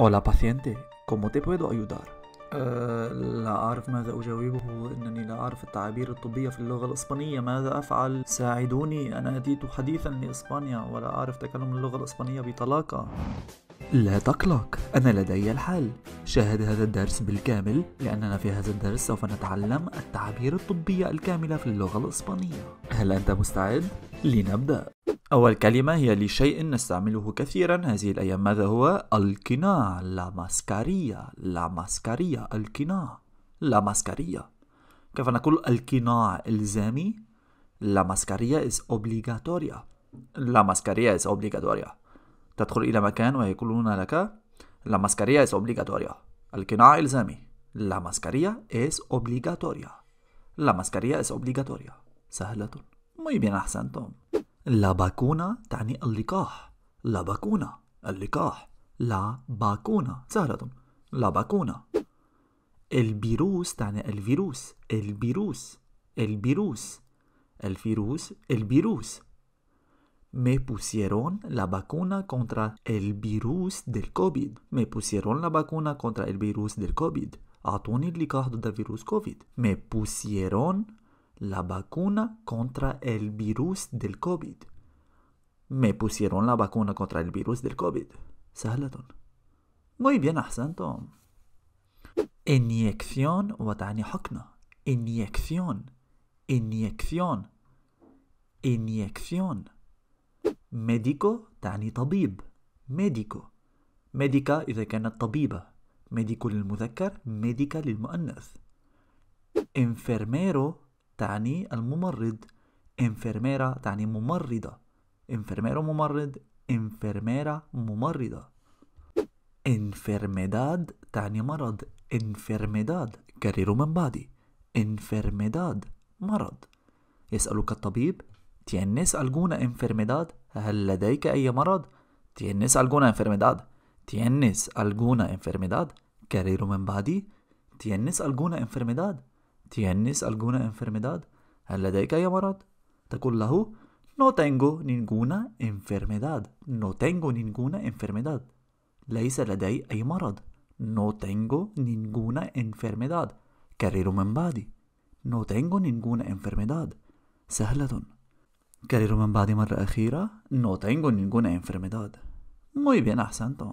Hola paciente, ¿cómo te puedo ayudar? أه، لا أعرف ماذا أجاوبه إنني لا أعرف التعابير الطبية في اللغة الإسبانية ماذا أفعل؟ ساعدوني أنا أتيت حديثا لإسبانيا ولا أعرف تكلم اللغة الإسبانية بطلاقة لا تقلق أنا لدي الحل شاهد هذا الدرس بالكامل لأننا في هذا الدرس سوف نتعلم التعابير الطبية الكاملة في اللغة الإسبانية هل أنت مستعد؟ لنبدأ أول كلمة هي لشيء نستعمله كثيرا هذه الأيام ماذا هو؟ القناع لا ماسكارية لا ماسكارية القناع لا ماسكارية كيف نقول القناع إلزامي؟ لا ماسكارية is obligatoria لا ماسكارية is obligatoria تدخل إلى مكان ويقولون لك لا ماسكارية is obligatoria القناع إلزامي لا ماسكارية is obligatoria لا ماسكارية is obligatoria سهلة muy bien أحسنتم لا باكونا تعني اللقاح لا باكونا اللقاح لاباكونا سهلة لاباكونا البيروس تعني الفيروس البيروس البيروس الفيروس البيروس Me pusieron la vacuna contra el virus del COVID. Me pusieron la vacuna contra el virus del COVID. أعطوني اللقاح ضد فيروس كوفيد. Me pusieron la vacuna contra el virus del COVID. Me pusieron la vacuna contra el virus del COVID. سهلة. Muy bien Asanto. Inyección وتعني hokna. Inyección. Inyección. Inyección. Médico tani tabib. Médico. ميديكا إذا كانت طبيبة. Médico للمذكر، médica للمؤنث. Enfermero تعني الممرض انفرميرا تعني ممرضة انفرميرا ممرض انفرميرا ممرضة انفرميداد تعني مرض انفرميداد كرروا من بعدي انفرميداد مرض يسألك الطبيب تينس ألجونا انفرميداد هل لديك أي مرض؟ تينس ألجونا انفرميداد تينس ألجونا انفرميداد كرروا من بعدي تينس ألجونا انفرميداد ¿Tienes alguna enfermedad? ¿Al لديك يا مرض؟ تقول له No tengo ninguna enfermedad. No tengo ninguna enfermedad. ليس لدي أي مرض. No tengo ninguna enfermedad. كرر من بعدي. No tengo ninguna enfermedad. سهلة. كرر من بعدي مرة أخيرة. No tengo ninguna enfermedad. Muy bien أحسنتم.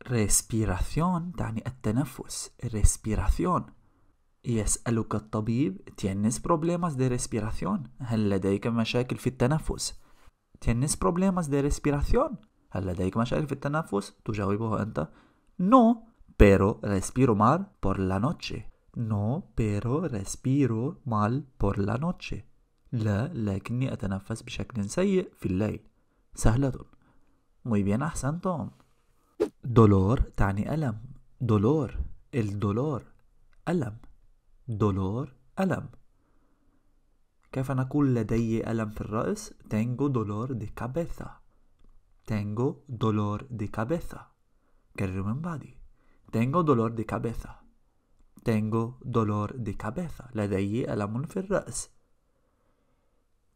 Respiración تعني التنفس. Respiración. يسألك الطبيب تينس بروبليماس دي ريسبيراسيون هل لديك مشاكل في التنفس تينس بروبليماس دي ريسبيراسيون هل لديك مشاكل في التنفس تجاوبه أنت نو بيرو ريسبيرو مال بور لا نوتشي نو بيرو ريسبيرو مال بور لا نوتشي لا لكني أتنفس بشكل سيء في الليل سهلة muy bien أحسنتم دولور تعني ألم دولور الدولور ألم دولور ألم كيف نقول لدي ألم في الرأس tengo dolor de cabeza tengo dolor de cabeza كرر من بعدي tengo dolor de cabeza tengo dolor de cabeza لدي ألم في الرأس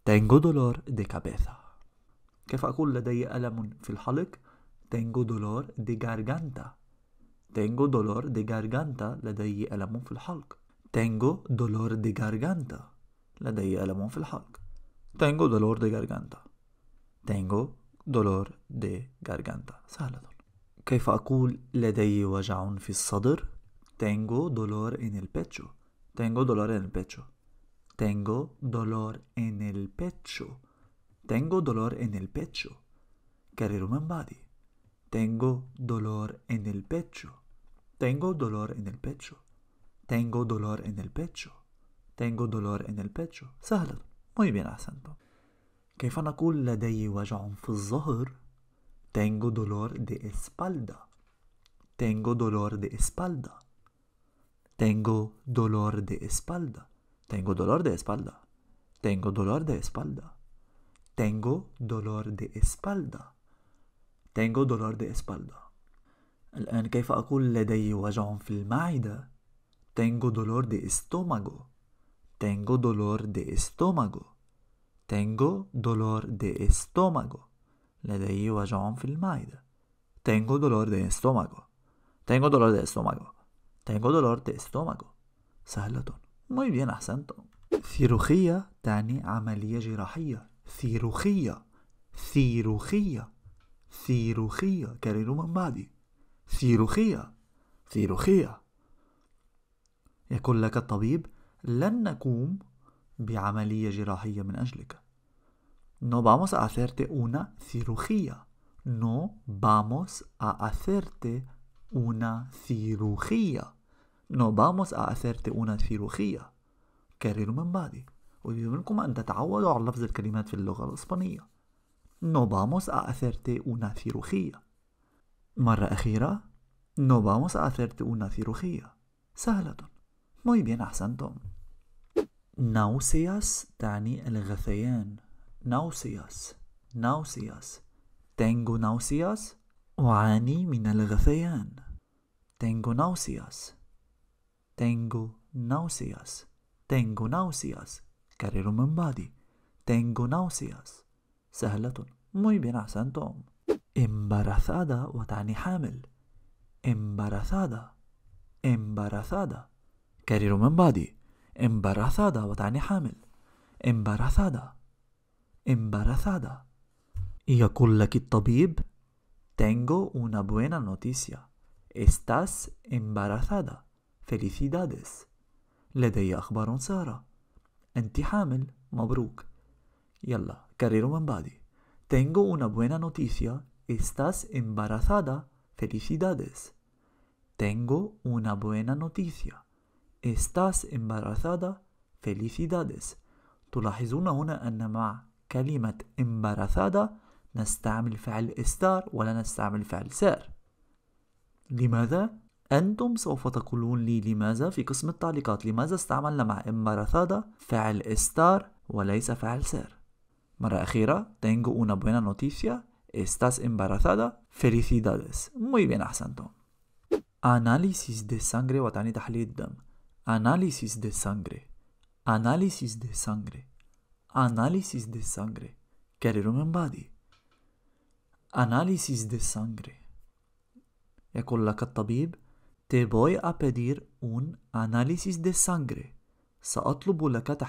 tengo dolor de cabeza كيف أقول لدي ألم في الحلق tengo dolor de garganta tengo dolor de garganta لدي ألم في الحلق Tengo dolor de garganta. La de alamón Tengo dolor de garganta. Tengo dolor de garganta. Saladon. كيف أقول لدي وجع في الصدر؟ Tengo dolor en el pecho. Tengo dolor en el pecho. Tengo dolor en el pecho. Tengo dolor en el pecho. Tengo dolor en el pecho. Tengo dolor en el pecho. Tengo dolor en el pecho. Tengo dolor en el pecho. سهلا. Muy bien أحسنتم. كيف نقول لدي وجع في الظهر؟ Tengo dolor de espalda. Tengo dolor de espalda. Tengo dolor de espalda. Tengo dolor de espalda. Tengo dolor de espalda. Tengo dolor de espalda. Tengo dolor de espalda. الآن كيف أقول لدي وجع في المعدة؟ Tengo dolor de estómago. Tengo dolor de estómago. Tengo dolor de estómago. Le dejo a John Filmaid. Tengo dolor de estómago. Tengo dolor de estómago. Tengo dolor de estómago. Salatón. Muy bien, Asanto. Cirugía, Tani Amalia Girahia. Cirugía. Cirugía. Cirugía. Querido mamá Cirugía. Cirugía. cirugía. يقول لك الطبيب لن نقوم بعملية جراحية من أجلك No vamos a hacerte una cirugía. No vamos a hacerte una cirugía. No vamos a hacerte una cirugía. كرروا من بعدي أريد منكم أن تتعودوا على لفظ الكلمات في اللغة الإسبانية. No vamos a hacerte una cirugía. مرة أخيرة. No vamos a hacerte una cirugía. سهلة. Muy bien, أحسنتم. Náuseas تعني الغثيان. Náuseas. Náuseas. Tengo náuseas. أعاني من الغثيان. Tengo náuseas. Tengo náuseas. Tengo náuseas. كرروا من بعدي. Tengo náuseas. سهلة. Muy bien, أحسنتم. Embarazada وتعني حامل. Embarazada. Embarazada. كاريرو من بعدي امبراثادا وتعني حامل امبراثادا امبراثادا يقول لك الطبيب Tengo una buena noticia. Estás embarazada. Felicidades. لدي أخبار سارة. أنت حامل. مبروك. يلا كرر من بعدي. Tengo una buena noticia. Estás embarazada. Felicidades. Tengo una buena noticia. estas embarazada felicidades تلاحظون هنا أن مع كلمة embarazada نستعمل فعل استار ولا نستعمل فعل سار لماذا؟ أنتم سوف تقولون لي لماذا في قسم التعليقات لماذا استعملنا مع embarazada فعل استار وليس فعل سار مرة أخيرة tengo una buena noticia estás embarazada felicidades muy bien أحسنتم análisis de sangre وتعني تحليل الدم Análisis de sangre. Análisis de sangre. Análisis de sangre. Carirumen body. Análisis de sangre. يقول la الطبيب te voy a pedir un análisis de sangre. سأطلب لك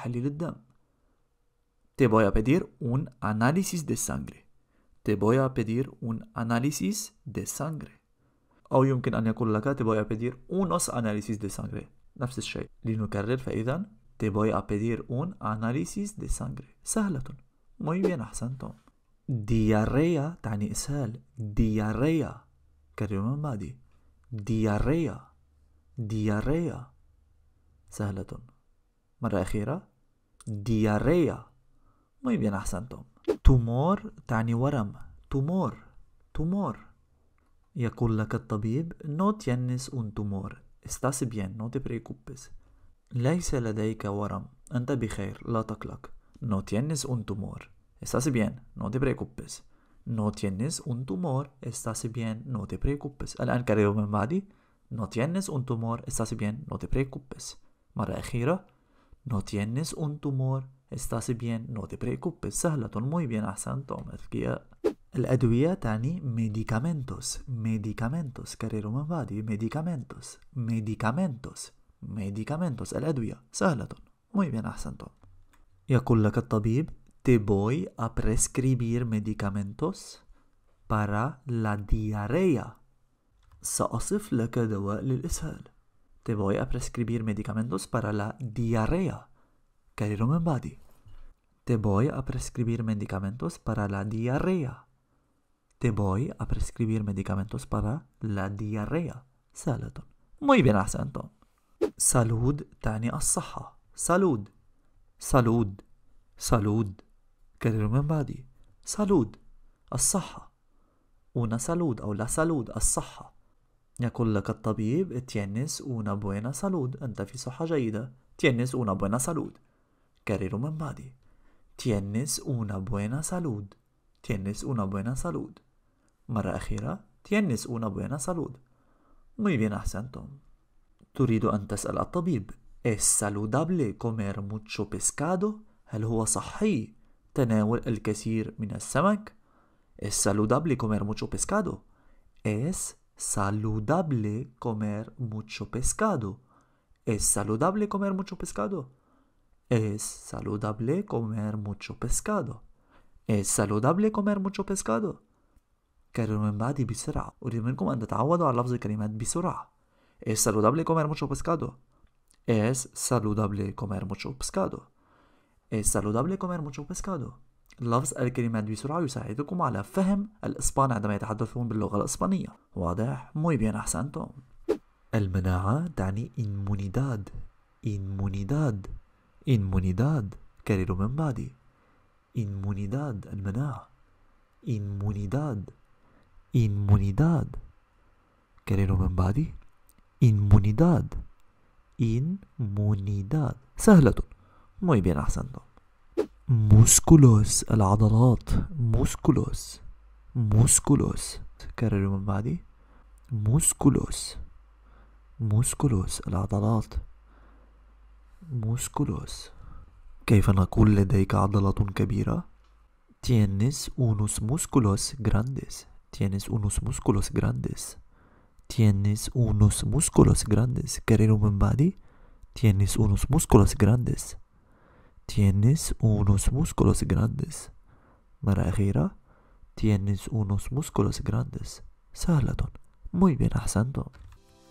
Te voy a pedir un análisis de sangre. Te voy a pedir un análisis de sangre. أو يمكن أن te voy a pedir unos análisis de sangre. نفس الشيء لنكرر فإذا te voy a pedir un análisis de sangre سهلة muy bien أحسنتم diarrea تعني إسهال diarrea من بعدي diarrea diarrea سهلة مرة أخيرة diarrea muy bien أحسنتم تمور تعني ورم تمور تمور يقول لك الطبيب no tienes un tumor estás bien, no te preocupes. ليس لديك ورم. أنت بخير. لا تقلق. No tienes un tumor. Estás bien. No te preocupes. No tienes un tumor. Estás bien. No te preocupes. الآن كريم من No tienes un tumor. Estás bien. No te preocupes. Mara No tienes un tumor. Estás bien. No te preocupes. Muy bien. أحسنتم. أذكياء. El الأدوية tani medicamentos medicamentos كرروا من medicamentos medicamentos medicamentos الأدوية سهلة muy bien أحسنتم يقول لك الطبيب te voy a prescribir medicamentos para la diarrea سأصف لك دواء للإسهال te voy a prescribir medicamentos para la diarrea كرروا من بعضي te voy a prescribir medicamentos para la diarrea te voy a prescribir medicamentos para la diarrea Salud. muy bien acento salud تعني الصحة salud salud salud كرروا من بعدي salud الصحة una salud أو la salud الصحة يقول لك الطبيب tienes una buena salud أنت في صحة جيدة tienes una buena salud كرروا من بعدي tienes una buena salud tienes una buena salud مرة tienes una buena salud? Muy bien أحسنتم turido antes al atabib ¿Es saludable comer mucho pescado? هل هو صحي el الكثير ¿Es saludable comer mucho pescado? ¿Es saludable comer mucho pescado? ¿Es saludable comer mucho pescado? ¿Es saludable comer mucho pescado? ¿Es saludable comer mucho pescado? كرروا من بعدي بسرعة أريد منكم أن تتعودوا على لفظ الكلمات بسرعة Es saludable comer mucho pescado. Es saludable comer mucho pescado. Es saludable comer mucho pescado. لفظ الكلمات بسرعة يساعدكم على فهم الإسبان عندما يتحدثون باللغة الإسبانية واضح؟ muy bien أحسنتم المناعة تعني inmunidad inmunidad inmunidad كرروا من بعدي inmunidad المناعة inmunidad inmunidad. Querelo من بعدي inmunidad inmunidad سهلة muy bien Asando. musculos El adalat. musculos musculos كرروا من بعدي musculos musculos El adalat. musculos كيف نقول لديك عضلة كبيرة؟ tienes unos músculos grandes Tienes unos músculos grandes. Tienes unos músculos grandes, querido body. Tienes unos músculos grandes. Tienes unos músculos grandes. Marajira, tienes unos músculos grandes. saladón Muy bien, asanto.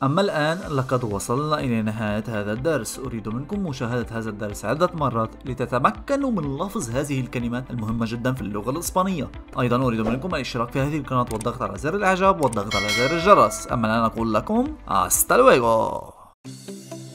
أما الآن لقد وصلنا إلى نهاية هذا الدرس أريد منكم مشاهدة هذا الدرس عدة مرات لتتمكنوا من لفظ هذه الكلمات المهمة جدا في اللغة الإسبانية أيضا أريد منكم الاشتراك في هذه القناة والضغط على زر الإعجاب والضغط على زر الجرس أما الآن أقول لكم hasta luego